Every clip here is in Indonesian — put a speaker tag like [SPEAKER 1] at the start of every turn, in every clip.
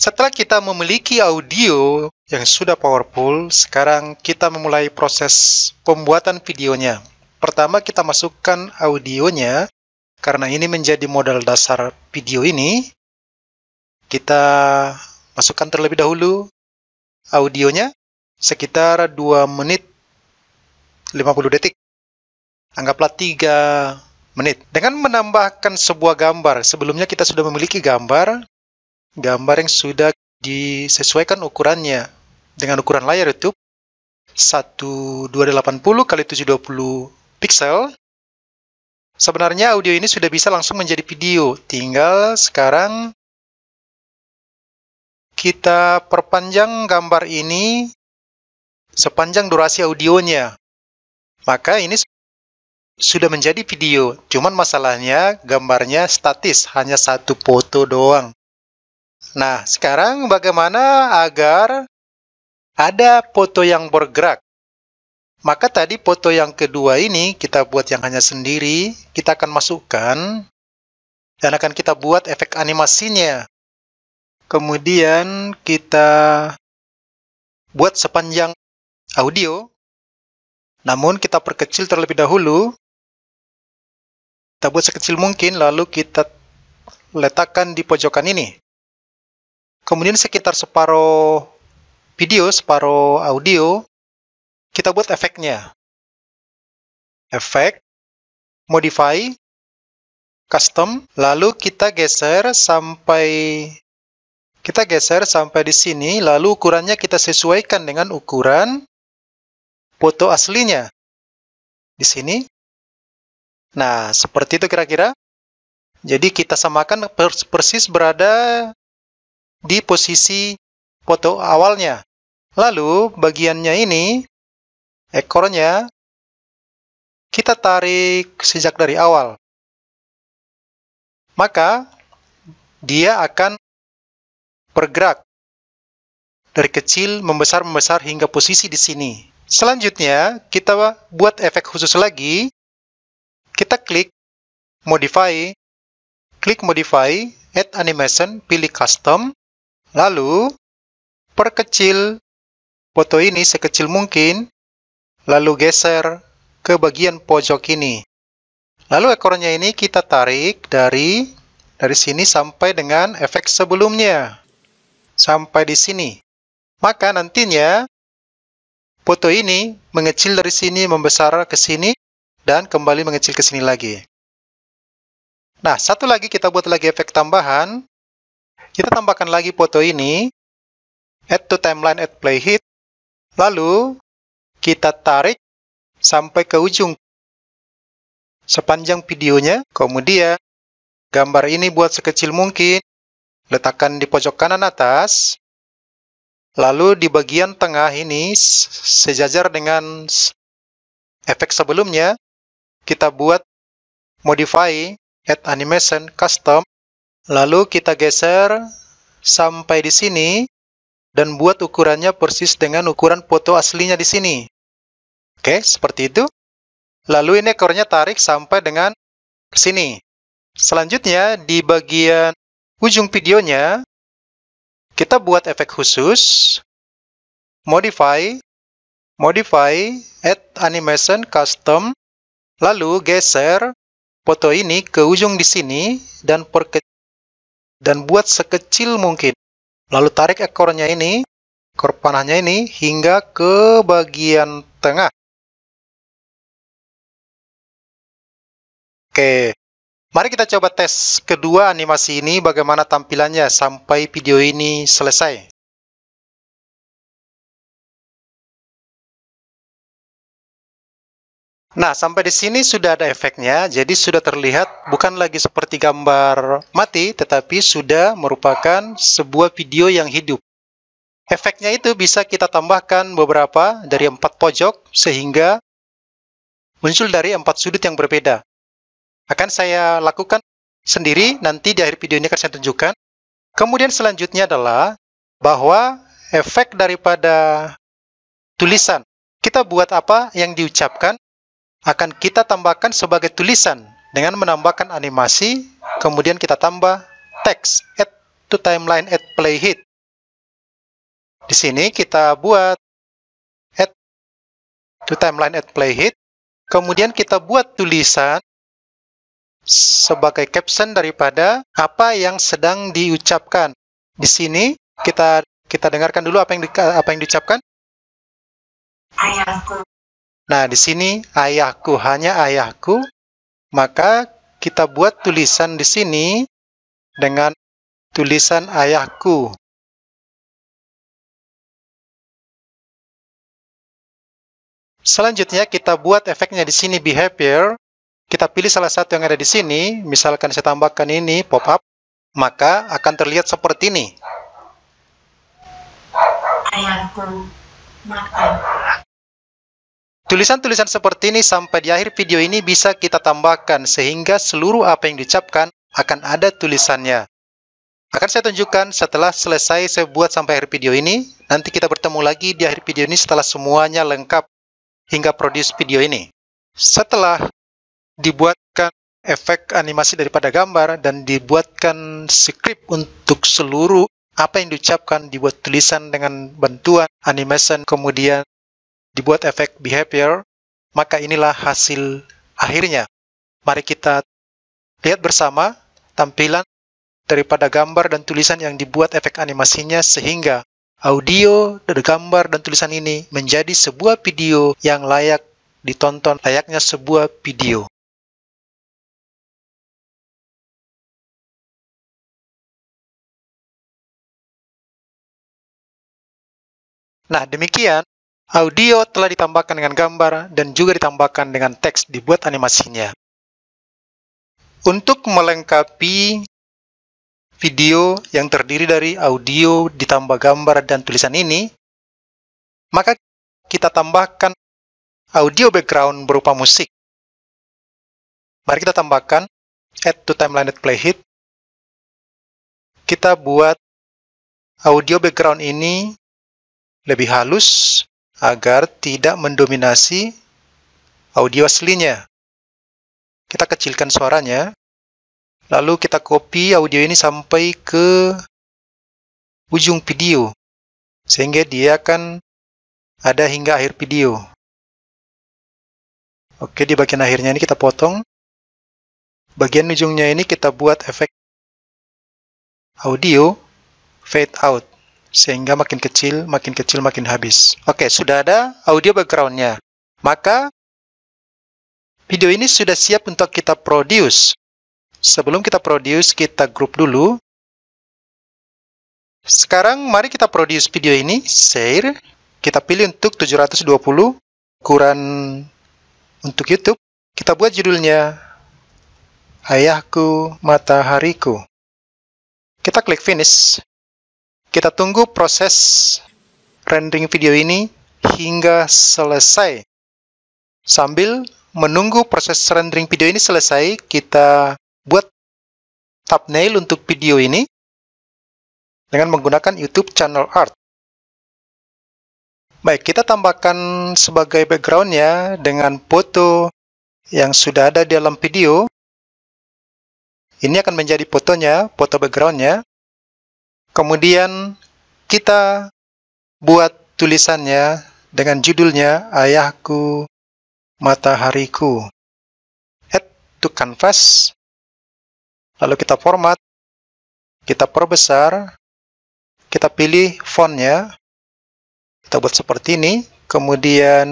[SPEAKER 1] Setelah kita memiliki audio yang sudah powerful, sekarang kita memulai proses pembuatan videonya. Pertama kita masukkan audionya, karena ini menjadi modal dasar video ini. Kita masukkan terlebih dahulu audionya sekitar 2 menit 50 detik. Anggaplah 3 menit. Dengan menambahkan sebuah gambar, sebelumnya kita sudah memiliki gambar, gambar yang sudah disesuaikan ukurannya dengan ukuran layar YouTube 1280 kali 720 pixel. Sebenarnya audio ini sudah bisa langsung menjadi video, tinggal sekarang kita perpanjang gambar ini sepanjang durasi audionya. Maka ini sudah menjadi video, cuman masalahnya gambarnya statis, hanya satu foto doang. Nah, sekarang bagaimana agar ada foto yang bergerak? Maka tadi foto yang kedua ini kita buat yang hanya sendiri, kita akan masukkan dan akan kita buat efek animasinya.
[SPEAKER 2] Kemudian kita buat sepanjang audio. Namun kita perkecil terlebih dahulu. Kita buat sekecil mungkin lalu kita letakkan di pojokan ini. Kemudian sekitar separuh video, separuh audio, kita buat efeknya. Efek, modify, custom, lalu kita geser sampai
[SPEAKER 1] kita geser sampai di sini, lalu ukurannya kita sesuaikan dengan ukuran
[SPEAKER 2] foto aslinya. Di sini. Nah, seperti itu kira-kira. Jadi kita samakan persis berada
[SPEAKER 1] di posisi foto awalnya. Lalu bagiannya ini,
[SPEAKER 2] ekornya, kita tarik sejak dari awal. Maka, dia akan bergerak dari kecil membesar-membesar hingga posisi di sini.
[SPEAKER 1] Selanjutnya, kita buat efek khusus lagi. Kita klik Modify, klik Modify, Add Animation, pilih Custom, Lalu, perkecil foto ini sekecil mungkin, lalu geser ke bagian pojok ini. Lalu ekornya ini kita tarik dari dari sini sampai dengan efek sebelumnya. Sampai di sini. Maka nantinya foto ini mengecil dari sini, membesar ke sini, dan kembali mengecil ke sini lagi. Nah, satu lagi kita buat lagi efek tambahan. Kita tambahkan lagi foto
[SPEAKER 2] ini, add to timeline at playhead, lalu kita tarik sampai ke ujung sepanjang videonya,
[SPEAKER 1] kemudian gambar ini buat sekecil mungkin, letakkan di pojok kanan atas, lalu di bagian tengah ini sejajar dengan efek sebelumnya, kita buat modify add animation custom Lalu kita geser sampai di sini dan buat ukurannya persis dengan ukuran foto aslinya di sini. Oke, seperti itu. Lalu ini ekornya tarik sampai dengan ke sini. Selanjutnya, di bagian ujung videonya, kita buat efek khusus, modify, modify, add animation custom, lalu geser foto ini ke ujung di sini dan perkecil dan buat sekecil mungkin.
[SPEAKER 2] Lalu tarik ekornya ini, ekor panahnya ini hingga ke bagian tengah. Oke, mari kita coba tes kedua animasi ini bagaimana tampilannya sampai video ini selesai. Nah, sampai di sini sudah ada efeknya, jadi sudah terlihat
[SPEAKER 1] bukan lagi seperti gambar mati, tetapi sudah merupakan sebuah video yang hidup. Efeknya itu bisa kita tambahkan beberapa dari empat pojok, sehingga muncul dari empat sudut yang berbeda. Akan saya lakukan sendiri, nanti di akhir video ini akan saya tunjukkan. Kemudian selanjutnya adalah bahwa efek daripada tulisan. Kita buat apa yang diucapkan akan kita tambahkan sebagai tulisan dengan menambahkan animasi, kemudian kita tambah teks add to timeline add playhead.
[SPEAKER 2] Di sini kita buat add to timeline add playhead, kemudian kita buat tulisan
[SPEAKER 1] sebagai caption daripada apa yang sedang diucapkan. Di sini kita kita dengarkan dulu apa yang di, apa yang diucapkan.
[SPEAKER 2] Ayahku
[SPEAKER 1] Nah, di sini ayahku hanya ayahku, maka kita
[SPEAKER 2] buat tulisan di sini dengan tulisan ayahku. Selanjutnya kita buat efeknya di sini behavior. Kita pilih salah satu yang ada di
[SPEAKER 1] sini, misalkan saya tambahkan ini pop up, maka akan terlihat seperti ini.
[SPEAKER 2] Ayahku makan
[SPEAKER 1] Tulisan-tulisan seperti ini sampai di akhir video ini bisa kita tambahkan sehingga seluruh apa yang diucapkan akan ada tulisannya. Akan saya tunjukkan setelah selesai saya buat sampai akhir video ini. Nanti kita bertemu lagi di akhir video ini setelah semuanya lengkap hingga produce video ini. Setelah dibuatkan efek animasi daripada gambar dan dibuatkan script untuk seluruh apa yang diucapkan dibuat tulisan dengan bantuan animation kemudian dibuat efek behavior, maka inilah hasil akhirnya. Mari kita lihat bersama tampilan daripada gambar dan tulisan yang dibuat efek animasinya sehingga audio dari gambar dan tulisan ini menjadi sebuah video
[SPEAKER 2] yang layak ditonton layaknya sebuah video. Nah, demikian Audio telah ditambahkan dengan gambar dan juga ditambahkan dengan teks dibuat animasinya.
[SPEAKER 1] Untuk melengkapi video yang terdiri dari audio
[SPEAKER 2] ditambah gambar dan tulisan ini, maka kita tambahkan audio background berupa musik. Mari kita tambahkan add to timeline playhead. Kita buat audio background ini lebih halus agar tidak
[SPEAKER 1] mendominasi audio aslinya. Kita kecilkan suaranya, lalu kita copy audio ini sampai ke
[SPEAKER 2] ujung video, sehingga dia akan ada hingga akhir video. Oke, di bagian akhirnya ini kita potong. Bagian ujungnya ini kita buat efek audio fade
[SPEAKER 1] out sehingga makin kecil, makin kecil, makin habis. Oke, sudah ada audio backgroundnya.
[SPEAKER 2] Maka, video ini sudah siap untuk kita produce. Sebelum kita produce, kita grup dulu.
[SPEAKER 1] Sekarang, mari kita produce video ini, share. Kita pilih untuk 720, ukuran untuk YouTube. Kita buat judulnya, Ayahku Matahariku. Kita klik finish. Kita tunggu proses rendering video ini hingga selesai. Sambil menunggu proses rendering video ini selesai, kita
[SPEAKER 2] buat thumbnail untuk video ini dengan menggunakan YouTube Channel Art. Baik, kita tambahkan sebagai
[SPEAKER 1] background ya dengan foto yang sudah ada di dalam video. Ini akan menjadi fotonya, foto backgroundnya. Kemudian kita buat tulisannya dengan judulnya
[SPEAKER 2] Ayahku Matahariku. Add to canvas. Lalu kita format, kita perbesar, kita pilih fontnya, kita buat seperti ini, kemudian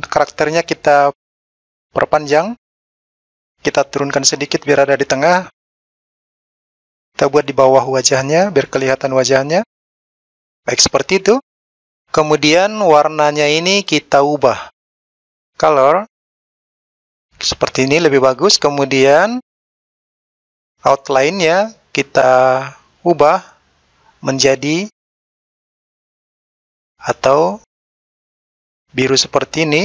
[SPEAKER 1] karakternya kita perpanjang, kita turunkan sedikit biar ada di tengah, kita buat di bawah wajahnya, biar kelihatan wajahnya. Baik, seperti itu. Kemudian warnanya ini kita ubah. Color. Seperti ini lebih bagus. Kemudian
[SPEAKER 2] outline-nya kita ubah menjadi atau biru seperti ini.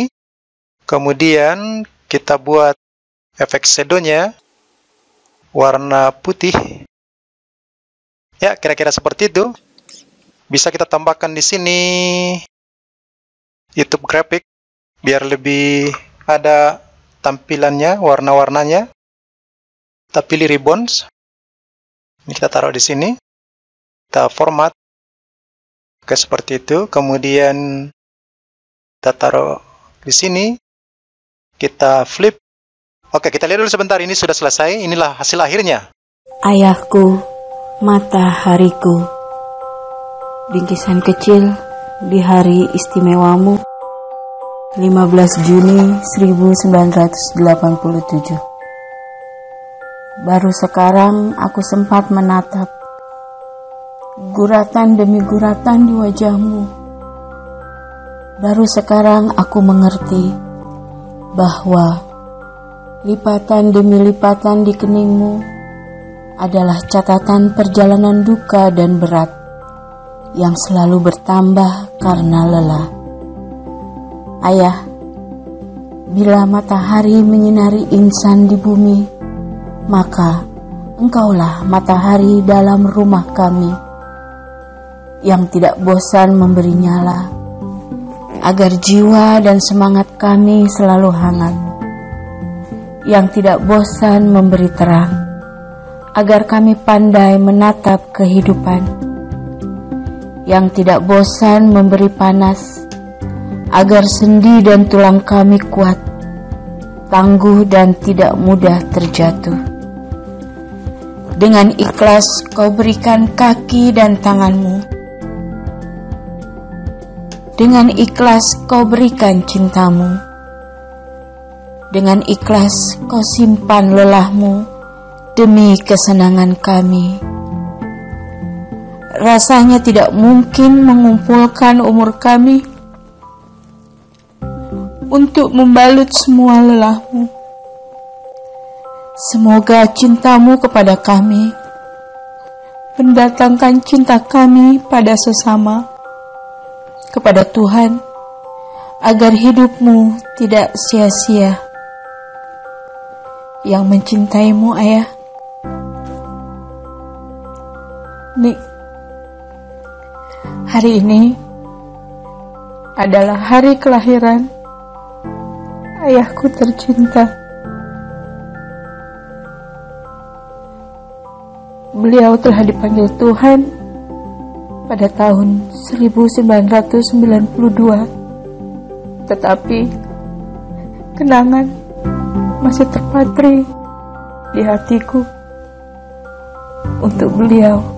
[SPEAKER 2] Kemudian kita buat efek shadow-nya
[SPEAKER 1] warna putih. Ya, kira-kira seperti itu. Bisa kita tambahkan di sini YouTube graphic biar lebih ada tampilannya, warna-warnanya.
[SPEAKER 2] Kita pilih ribbons. Ini kita taruh di sini. Kita format. Oke, seperti itu. Kemudian kita taruh
[SPEAKER 1] di sini. Kita flip. Oke, kita lihat dulu sebentar. Ini sudah selesai. Inilah hasil akhirnya.
[SPEAKER 3] Ayahku Matahariku Bingkisan kecil di hari istimewamu 15 Juni 1987 Baru sekarang aku sempat menatap Guratan demi guratan di wajahmu Baru sekarang aku mengerti Bahwa Lipatan demi lipatan di keningmu adalah catatan perjalanan duka dan berat yang selalu bertambah karena lelah. Ayah, bila matahari menyinari insan di bumi, maka engkaulah matahari dalam rumah kami yang tidak bosan memberi nyala agar jiwa dan semangat kami selalu hangat, yang tidak bosan memberi terang, agar kami pandai menatap kehidupan, yang tidak bosan memberi panas, agar sendi dan tulang kami kuat, tangguh dan tidak mudah terjatuh. Dengan ikhlas kau berikan kaki dan tanganmu. Dengan ikhlas kau berikan cintamu. Dengan ikhlas kau simpan lelahmu demi kesenangan kami. Rasanya tidak mungkin mengumpulkan umur kami
[SPEAKER 4] untuk membalut semua lelahmu. Semoga cintamu kepada kami mendatangkan cinta kami pada sesama, kepada Tuhan, agar hidupmu tidak sia-sia. Yang mencintaimu, Ayah. Nik, hari ini adalah hari kelahiran ayahku tercinta. Beliau telah dipanggil Tuhan pada tahun 1992, tetapi kenangan masih terpatri di hatiku untuk beliau.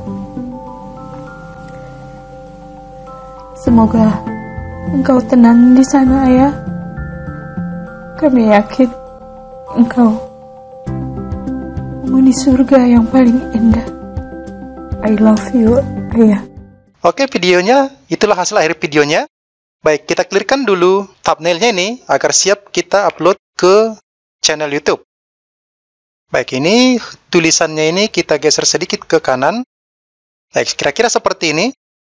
[SPEAKER 4] Semoga engkau tenang di sana, Ayah. Kami yakin engkau di surga yang paling indah. I love you, Ayah.
[SPEAKER 1] Oke, videonya itulah hasil akhir videonya. Baik, kita clearkan dulu thumbnailnya ini agar siap kita upload ke channel YouTube. Baik, ini tulisannya ini kita geser sedikit ke kanan. Baik, kira-kira seperti ini.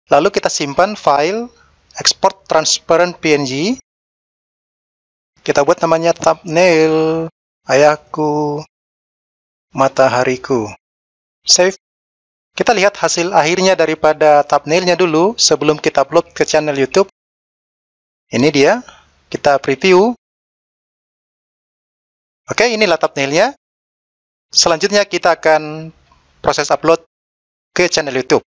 [SPEAKER 1] Lalu kita simpan file export transparent PNG. Kita buat namanya thumbnail ayahku matahariku. Save. Kita lihat hasil akhirnya daripada thumbnailnya
[SPEAKER 2] dulu sebelum kita upload ke channel YouTube. Ini dia. Kita preview. Oke, inilah thumbnailnya. Selanjutnya kita akan proses upload ke channel YouTube.